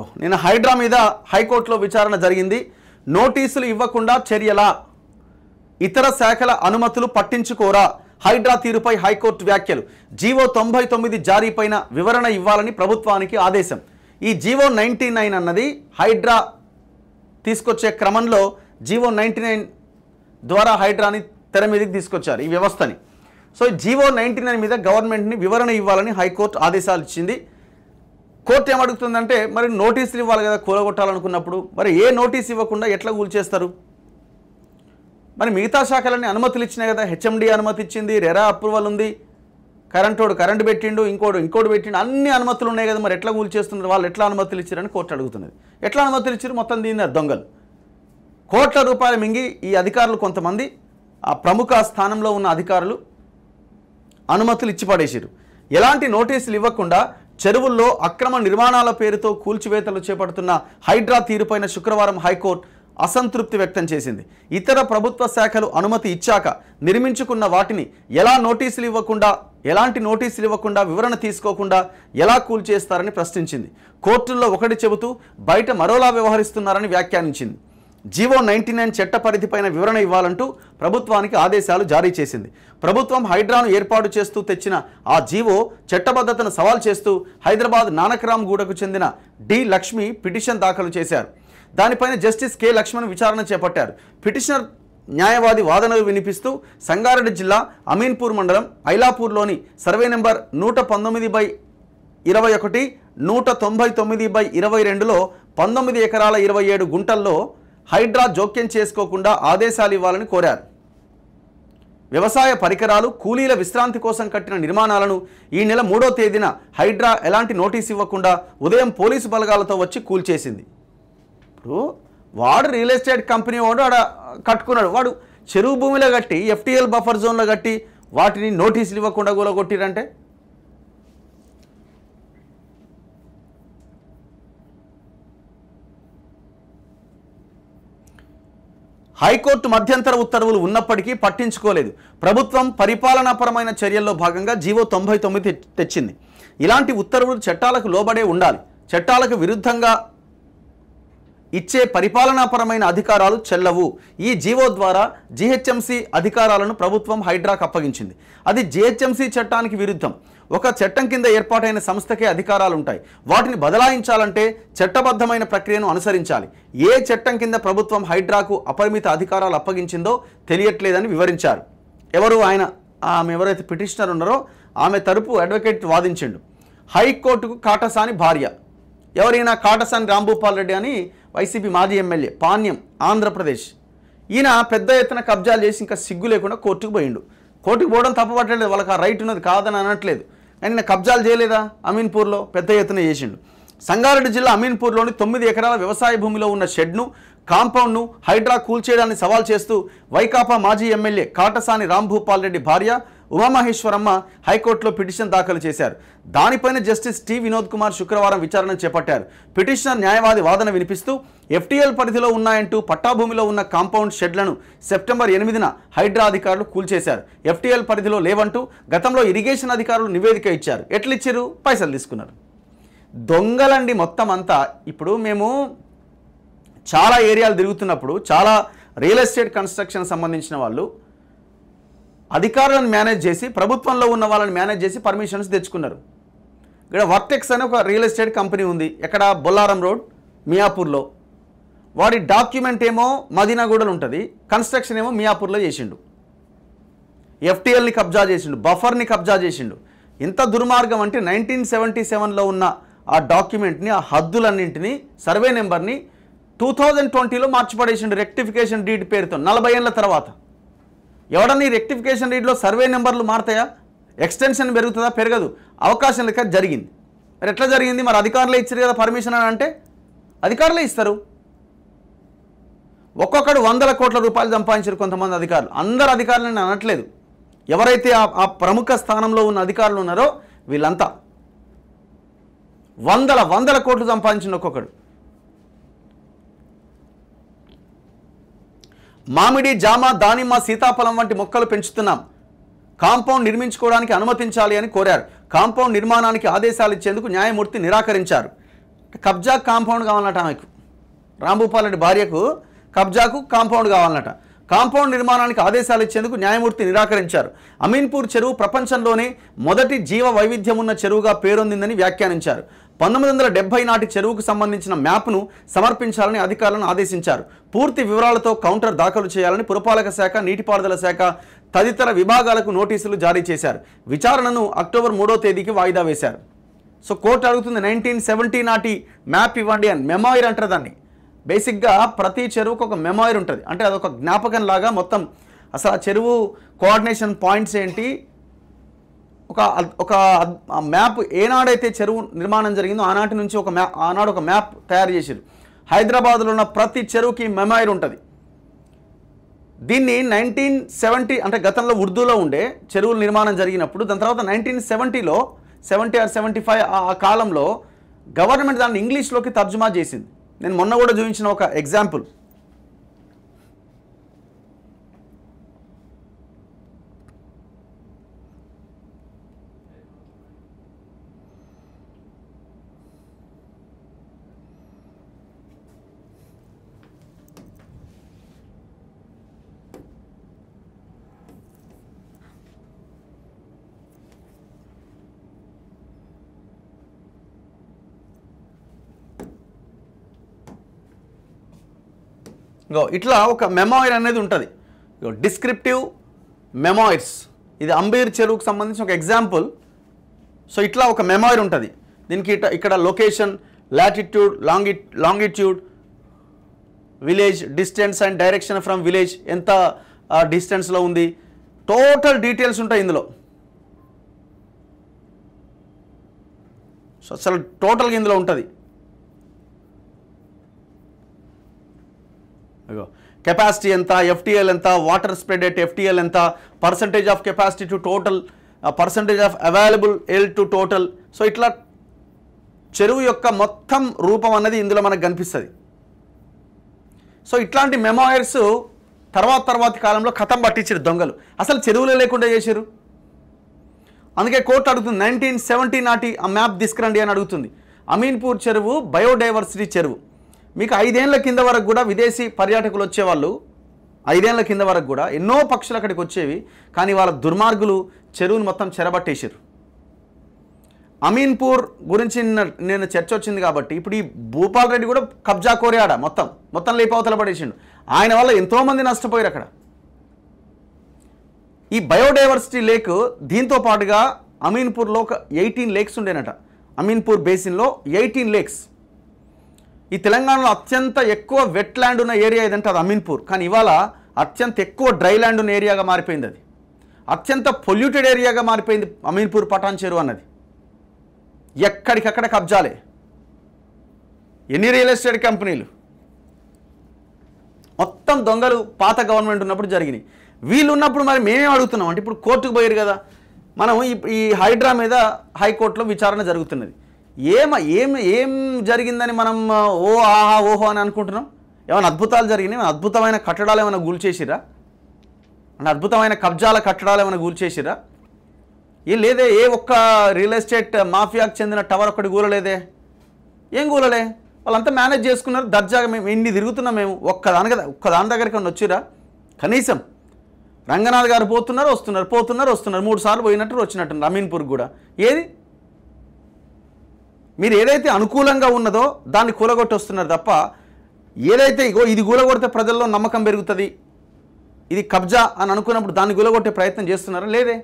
ఇదిగో నిన్న హైడ్రా మీద హైకోర్టులో విచారణ జరిగింది నోటీసులు ఇవ్వకుండా చర్యలా ఇతర శాఖల అనుమతులు పట్టించుకోరా హైడ్రా తీరుపై హైకోర్టు వ్యాఖ్యలు జీవో తొంభై తొమ్మిది జారీపైన వివరణ ఇవ్వాలని ప్రభుత్వానికి ఆదేశం ఈ జీవో నైంటీ నైన్ అన్నది హైడ్రా తీసుకొచ్చే క్రమంలో జీవో నైంటీ నైన్ ద్వారా హైడ్రాని తెర మీదకి తీసుకొచ్చారు ఈ వ్యవస్థని సో జీవో నైంటీ నైన్ మీద గవర్నమెంట్ని వివరణ ఇవ్వాలని హైకోర్టు ఆదేశాలు ఇచ్చింది కోర్టు ఏమడుగుతుందంటే మరి నోటీసులు ఇవ్వాలి కదా కూలగొట్టాలనుకున్నప్పుడు మరి ఏ నోటీస్ ఇవ్వకుండా ఎట్లా కూల్చేస్తారు మరి మిగతా శాఖలన్నీ అనుమతులు ఇచ్చినాయి కదా హెచ్ఎండి అనుమతి ఇచ్చింది రెరా అప్రూవల్ ఉంది వాడు కరెంటు పెట్టిండు ఇంకోడు ఇంకోటి పెట్టిండు అన్ని అనుమతులు ఉన్నాయి కదా మరి ఎట్లా కూల్చేస్తున్నారు వాళ్ళు ఎట్లా అనుమతులు ఇచ్చారని కోర్టు అడుగుతున్నది ఎట్లా అనుమతులు ఇచ్చారు మొత్తం దీన్ని దొంగలు కోట్ల రూపాయలు మింగి ఈ అధికారులు కొంతమంది ఆ ప్రముఖ స్థానంలో ఉన్న అధికారులు అనుమతులు ఇచ్చి పడేసారు ఎలాంటి నోటీసులు ఇవ్వకుండా చెరువుల్లో అక్రమ నిర్మాణాల పేరుతో కూల్చివేతలు చేపడుతున్న హైడ్రా తీరుపైన శుక్రవారం హైకోర్టు అసంతృప్తి వ్యక్తం చేసింది ఇతర ప్రభుత్వ శాఖలు అనుమతి ఇచ్చాక నిర్మించుకున్న వాటిని ఎలా నోటీసులు ఇవ్వకుండా ఎలాంటి నోటీసులు ఇవ్వకుండా వివరణ తీసుకోకుండా ఎలా కూల్చేస్తారని ప్రశ్నించింది కోర్టుల్లో ఒకటి చెబుతూ బయట మరోలా వ్యవహరిస్తున్నారని వ్యాఖ్యానించింది జీవో నైన్టీ నైన్ చట్ట పరిధిపైన వివరణ ఇవ్వాలంటూ ప్రభుత్వానికి ఆదేశాలు జారీ చేసింది ప్రభుత్వం హైడ్రాను ఏర్పాటు చేస్తూ తెచ్చిన ఆ జీవో చట్టబద్ధతను సవాల్ చేస్తూ హైదరాబాద్ నానకరామ్ గూడకు చెందిన డి లక్ష్మి పిటిషన్ దాఖలు చేశారు దానిపైన జస్టిస్ కె లక్ష్మణ్ విచారణ చేపట్టారు పిటిషనర్ న్యాయవాది వాదనలు వినిపిస్తూ సంగారెడ్డి జిల్లా అమీన్పూర్ మండలం ఐలాపూర్లోని సర్వే నెంబర్ నూట పంతొమ్మిది బై ఇరవై ఒకటి నూట తొంభై తొమ్మిది బై ఇరవై రెండులో పంతొమ్మిది ఎకరాల ఇరవై ఏడు గుంటల్లో హైడ్రా జోక్యం చేసుకోకుండా ఆదేశాలు ఇవ్వాలని కోరారు వ్యవసాయ పరికరాలు కూలీల విశ్రాంతి కోసం కట్టిన నిర్మాణాలను ఈ నెల మూడో తేదీన హైడ్రా ఎలాంటి నోటీస్ ఇవ్వకుండా ఉదయం పోలీసు బలగాలతో వచ్చి కూల్చేసింది ఇప్పుడు వాడు రియల్ ఎస్టేట్ కంపెనీ వాడు ఆడ కట్టుకున్నాడు వాడు చెరువు భూమిలో కట్టి ఎఫ్టీఎల్ బఫర్ జోన్లో కట్టి వాటిని నోటీసులు ఇవ్వకుండా కొట్టిరంటే హైకోర్టు మధ్యంతర ఉత్తర్వులు ఉన్నప్పటికీ పట్టించుకోలేదు ప్రభుత్వం పరిపాలనాపరమైన చర్యల్లో భాగంగా జీవో తొంభై తొమ్మిది తెచ్చింది ఇలాంటి ఉత్తర్వులు చట్టాలకు లోబడే ఉండాలి చట్టాలకు విరుద్ధంగా ఇచ్చే పరిపాలనాపరమైన అధికారాలు చెల్లవు ఈ జీవో ద్వారా జీహెచ్ఎంసీ అధికారాలను ప్రభుత్వం హైడ్రాకు అప్పగించింది అది జీహెచ్ఎంసీ చట్టానికి విరుద్ధం ఒక చట్టం కింద ఏర్పాటైన సంస్థకే అధికారాలు ఉంటాయి వాటిని బదలాయించాలంటే చట్టబద్ధమైన ప్రక్రియను అనుసరించాలి ఏ చట్టం కింద ప్రభుత్వం హైడ్రాకు అపరిమిత అధికారాలు అప్పగించిందో తెలియట్లేదని వివరించారు ఎవరు ఆయన ఆమె ఎవరైతే పిటిషనర్ ఉన్నారో ఆమె తరపు అడ్వకేట్ వాదించిండు హైకోర్టుకు కాటసాని భార్య ఎవరైనా కాటసాని రాంభూపాల్ రెడ్డి అని వైసీపీ మాజీ ఎమ్మెల్యే పాణ్యం ఆంధ్రప్రదేశ్ ఈయన పెద్ద ఎత్తున కబ్జాలు చేసి ఇంకా సిగ్గు లేకుండా కోర్టుకు పోయిండు కోర్టుకు పోవడం తప్పపట్టలేదు వాళ్ళకి ఆ రైట్ ఉన్నది కాదని అనట్లేదు ఆయన కబ్జాలు చేయలేదా అమీన్పూర్లో పెద్ద ఎత్తున చేసిండు సంగారెడ్డి జిల్లా అమీన్పూర్లోని తొమ్మిది ఎకరాల వ్యవసాయ భూమిలో ఉన్న షెడ్ను కాంపౌండ్ను హైడ్రా కూల్చేయడాన్ని సవాల్ చేస్తూ వైకాపా మాజీ ఎమ్మెల్యే కాటసాని రాంభూపాల్ రెడ్డి భార్య ఉమామహేశ్వరమ్మ హైకోర్టులో పిటిషన్ దాఖలు చేశారు దానిపైన జస్టిస్ టి వినోద్ కుమార్ శుక్రవారం విచారణ చేపట్టారు పిటిషనర్ న్యాయవాది వాదన వినిపిస్తూ ఎఫ్టీఎల్ పరిధిలో ఉన్నాయంటూ పట్టాభూమిలో ఉన్న కాంపౌండ్ షెడ్లను సెప్టెంబర్ ఎనిమిదిన హైడ్రా అధికారులు కూల్చేశారు ఎఫ్టీఎల్ పరిధిలో లేవంటూ గతంలో ఇరిగేషన్ అధికారులు నివేదిక ఇచ్చారు ఎట్లిచ్చారు పైసలు తీసుకున్నారు దొంగలండి మొత్తం అంతా ఇప్పుడు మేము చాలా ఏరియాలు తిరుగుతున్నప్పుడు చాలా రియల్ ఎస్టేట్ కన్స్ట్రక్షన్ సంబంధించిన వాళ్ళు అధికారులను మేనేజ్ చేసి ప్రభుత్వంలో ఉన్న వాళ్ళని మేనేజ్ చేసి పర్మిషన్స్ తెచ్చుకున్నారు ఇక్కడ వర్టెక్స్ అనే ఒక రియల్ ఎస్టేట్ కంపెనీ ఉంది ఎక్కడ బొల్లారం రోడ్ మియాపూర్లో వాడి డాక్యుమెంట్ ఏమో మదీనాగూడలో ఉంటుంది కన్స్ట్రక్షన్ ఏమో మియాపూర్లో చేసిండు ఎఫ్టీఎల్ని కబ్జా చేసిండు బఫర్ని కబ్జా చేసిండు ఇంత దుర్మార్గం అంటే నైన్టీన్ సెవెంటీ సెవెన్లో ఉన్న ఆ డాక్యుమెంట్ని ఆ హద్దులన్నింటినీ సర్వే నెంబర్ని టూ థౌజండ్ ట్వంటీలో మార్చిపడేసిండు రెక్టిఫికేషన్ డీడ్ పేరుతో నలభై ఏళ్ళ తర్వాత ఎవడని రెక్టిఫికేషన్ రీడ్లో సర్వే నెంబర్లు మారుతాయా ఎక్స్టెన్షన్ పెరుగుతుందా పెరగదు అవకాశం లెక్క జరిగింది మరి ఎట్లా జరిగింది మరి అధికారులే ఇచ్చారు కదా పర్మిషన్ అని అంటే అధికారులే ఇస్తారు ఒక్కొక్కడు వందల కోట్ల రూపాయలు సంపాదించారు కొంతమంది అధికారులు అందరు అధికారులు నేను అనట్లేదు ఎవరైతే ఆ ప్రముఖ స్థానంలో ఉన్న అధికారులు ఉన్నారో వీళ్ళంతా వందల వందల కోట్లు సంపాదించిన ఒక్కొక్కడు మామిడి జామ దానిమ్మ సీతాఫలం వంటి మొక్కలు పెంచుతున్నాం కాంపౌండ్ నిర్మించుకోవడానికి అనుమతించాలి అని కోరారు కాంపౌండ్ నిర్మాణానికి ఆదేశాలు ఇచ్చేందుకు న్యాయమూర్తి నిరాకరించారు కబ్జా కాంపౌండ్ కావాలన్నట ఆమెకు రాంభూపాల్ రెడ్డి భార్యకు కబ్జాకు కాంపౌండ్ కావాలన్నట కాంపౌండ్ నిర్మాణానికి ఆదేశాలు ఇచ్చేందుకు న్యాయమూర్తి నిరాకరించారు అమీన్పూర్ చెరువు ప్రపంచంలోనే మొదటి జీవ వైవిధ్యం ఉన్న చెరువుగా పేరొందిందని వ్యాఖ్యానించారు పంతొమ్మిది వందల డెబ్బై నాటి చెరువుకు సంబంధించిన మ్యాప్ను సమర్పించాలని అధికారులను ఆదేశించారు పూర్తి వివరాలతో కౌంటర్ దాఖలు చేయాలని పురపాలక శాఖ నీటిపారుదల శాఖ తదితర విభాగాలకు నోటీసులు జారీ చేశారు విచారణను అక్టోబర్ మూడో తేదీకి వాయిదా వేశారు సో కోర్టు అడుగుతుంది నైన్టీన్ సెవెంటీ నాటి మ్యాప్ ఇవ్వండి అని మెమాయిర్ అంటారు దాన్ని బేసిక్గా ప్రతి చెరువుకు ఒక మెమాయిర్ ఉంటుంది అంటే అదొక జ్ఞాపకంలాగా మొత్తం అసలు ఆ చెరువు కోఆర్డినేషన్ పాయింట్స్ ఏంటి ఒక ఒక మ్యాప్ ఏనాడైతే చెరువు నిర్మాణం జరిగిందో ఆనాటి నుంచి ఒక మ్యాప్ ఆనాడు ఒక మ్యాప్ తయారు చేశారు హైదరాబాద్లో ఉన్న ప్రతి చెరువుకి మెమైర్ ఉంటుంది దీన్ని నైన్టీన్ సెవెంటీ అంటే గతంలో ఉర్దూలో ఉండే చెరువుల నిర్మాణం జరిగినప్పుడు దాని తర్వాత నైన్టీన్ సెవెంటీలో సెవెంటీ ఆర్ సెవెంటీ ఫైవ్ ఆ కాలంలో గవర్నమెంట్ దాన్ని ఇంగ్లీష్లోకి తర్జుమా చేసింది నేను మొన్న కూడా చూపించిన ఒక ఎగ్జాంపుల్ ఇగో ఇట్లా ఒక మెమోయిర్ అనేది ఉంటుంది ఇంకో డిస్క్రిప్టివ్ మెమోయిర్స్ ఇది అంబీర్ చెరువుకు సంబంధించిన ఒక ఎగ్జాంపుల్ సో ఇట్లా ఒక మెమోయిర్ ఉంటుంది దీనికి ఇక్కడ లొకేషన్ లాటిట్యూడ్ లాంగి longitude village distance and direction from village ఎంత డిస్టెన్స్లో ఉంది టోటల్ డీటెయిల్స్ ఉంటాయి ఇందులో సో అసలు టోటల్గా ఇందులో ఉంటుంది కెపాసిటీ ఎంత ఎఫ్టీఎల్ ఎంత వాటర్ స్ప్రెడ్ ఎట్ ఎఫ్టీఎల్ ఎంత percentage of capacity to total percentage of available L to total so ఇట్లా చెరువు యొక్క మొత్తం రూపం అన్నది ఇందులో మనకు కనిపిస్తుంది సో ఇట్లాంటి మెమోయర్స్ తర్వాత తర్వాతి కాలంలో కథం పట్టించారు దొంగలు అసలు చెరువులే లేకుండా చేశారు అందుకే కోర్టు అడుగుతుంది నైన్టీన్ సెవెంటీ నాటి ఆ మ్యాప్ తీసుకురండి అని అడుగుతుంది అమీన్పూర్ చెరువు బయోడైవర్సిటీ చెరువు మీకు ఐదేళ్ల కింద వరకు కూడా విదేశీ పర్యాటకులు వచ్చేవాళ్ళు ఐదేళ్ల కింద వరకు కూడా ఎన్నో పక్షులు అక్కడికి వచ్చేవి కానీ వాళ్ళ దుర్మార్గులు చెరువును మొత్తం చెరబట్టేశారు అమీన్పూర్ గురించి నేను చర్చ వచ్చింది కాబట్టి ఇప్పుడు ఈ భూపాల్ రెడ్డి కూడా కబ్జా కోరాడ మొత్తం మొత్తం లేపవతల పడేసిండు ఆయన వల్ల ఎంతోమంది నష్టపోయారు అక్కడ ఈ బయోడైవర్సిటీ లేక్ దీంతో పాటుగా అమీన్పూర్లో ఒక ఎయిటీన్ లేక్స్ ఉండేనట అమీన్పూర్ బేసిన్లో ఎయిటీన్ లేక్స్ ఈ తెలంగాణలో అత్యంత ఎక్కువ వెట్ ల్యాండ్ ఉన్న ఏరియా ఏదంటే అది అమీన్పూర్ కానీ ఇవాళ అత్యంత ఎక్కువ డ్రై ల్యాండ్ ఉన్న ఏరియాగా మారిపోయింది అది అత్యంత పొల్యూటెడ్ ఏరియాగా మారిపోయింది అమీన్పూర్ పటాన్ చెరువు అన్నది ఎక్కడికక్కడ కబ్జాలే ఎన్ని రియల్ ఎస్టేట్ కంపెనీలు మొత్తం దొంగలు పాత గవర్నమెంట్ ఉన్నప్పుడు జరిగినాయి వీళ్ళు ఉన్నప్పుడు మరి మేమేం అడుగుతున్నాం అంటే ఇప్పుడు కోర్టుకు పోయారు కదా మనం ఈ హైడ్రా మీద హైకోర్టులో విచారణ జరుగుతున్నది ఏమ ఏం ఏం జరిగిందని మనం ఓ ఆహా ఓహో అని అనుకుంటున్నాం ఏమైనా అద్భుతాలు జరిగినాయి అద్భుతమైన కట్టడాలు ఏమైనా గూల్చేసిరా అంటే అద్భుతమైన కబ్జాల కట్టడాలు ఏమైనా గూల్చేసిరా ఏ లేదే ఏ ఒక్క రియల్ ఎస్టేట్ మాఫియాకు చెందిన టవర్ ఒకటి గూలలేదే ఏం గూలలే వాళ్ళంతా మేనేజ్ చేసుకున్నారు దర్జాగా మేము ఎన్ని తిరుగుతున్నాం మేము ఒక్కదాని కదా ఒక్కదాని దగ్గరికి వచ్చిరా కనీసం రంగనాథ్ గారు పోతున్నారు వస్తున్నారు పోతున్నారు వస్తున్నారు మూడు సార్లు పోయినట్టు వచ్చినట్టు అమీన్పూర్ కూడా ఏది మీరు ఏదైతే అనుకూలంగా ఉన్నదో దాన్ని కూలగొట్టొస్తున్నారు తప్ప ఏదైతే ఇగో ఇది కూలగొడితే ప్రజల్లో నమ్మకం పెరుగుతుంది ఇది కబ్జా అని అనుకున్నప్పుడు దాన్ని కూలగొట్టే ప్రయత్నం చేస్తున్నారా లేదే